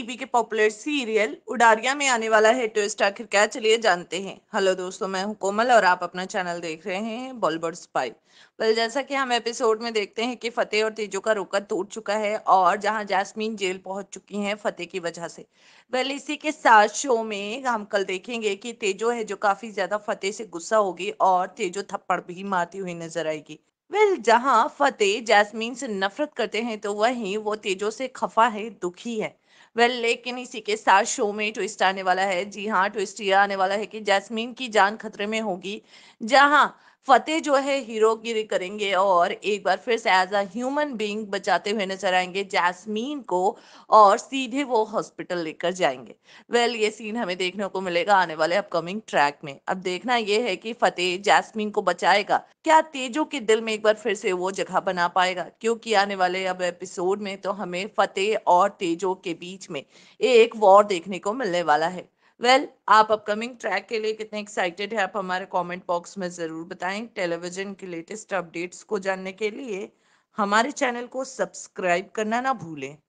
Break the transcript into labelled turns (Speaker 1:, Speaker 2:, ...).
Speaker 1: TV के popular serial Udaariyan में आने वाला है ट्विस्ट आखिर क्या चलिए जानते हैं हेलो दोस्तों मैं हूं कोमल और आप अपना चैनल देख रहे हैं बॉलीवुड स्पाई वेल जैसा कि हम एपिसोड में देखते हैं कि फतेह और तेजो का रोका टूट चुका है और जहां जैस्मीन जेल पहुंच चुकी हैं फतेह की वजह से वेल इसी के साथ शो में हम कल देखेंगे कि तेजो है जो काफी ज्यादा फतेह से गुस्सा होगी और तेजो थप्पड़ भी मारती हुई नजर आएगी वेल well, जहां फतेह जैस्मीन से नफरत करते हैं तो वहीं वो तेजो से खफा है दुखी है वेल well, लेकिन इसी के साथ शो में ट्विस्ट आने वाला है जी हाँ ट्विस्ट ये आने वाला है कि जैस्मीन की जान खतरे में होगी जहाँ फतेह जो है हीरो गिरी करेंगे और एक बार फिर से एज अ ह्यूमन बीइंग बचाते हुए नजर आएंगे जैस्मीन को और सीधे वो हॉस्पिटल लेकर जाएंगे वेल well, ये सीन हमें देखने को मिलेगा आने वाले अपकमिंग ट्रैक में अब देखना ये है कि फतेह जैस्मीन को बचाएगा क्या तेजो के दिल में एक बार फिर से वो जगह बना पाएगा क्योंकि आने वाले अब एपिसोड में तो हमें फतेह और तेजो के बीच में ये एक वॉर देखने को मिलने वाला है वेल well, आप अपकमिंग ट्रैक के लिए कितने एक्साइटेड हैं आप हमारे कमेंट बॉक्स में ज़रूर बताएं टेलीविज़न के लेटेस्ट अपडेट्स को जानने के लिए हमारे चैनल को सब्सक्राइब करना ना भूलें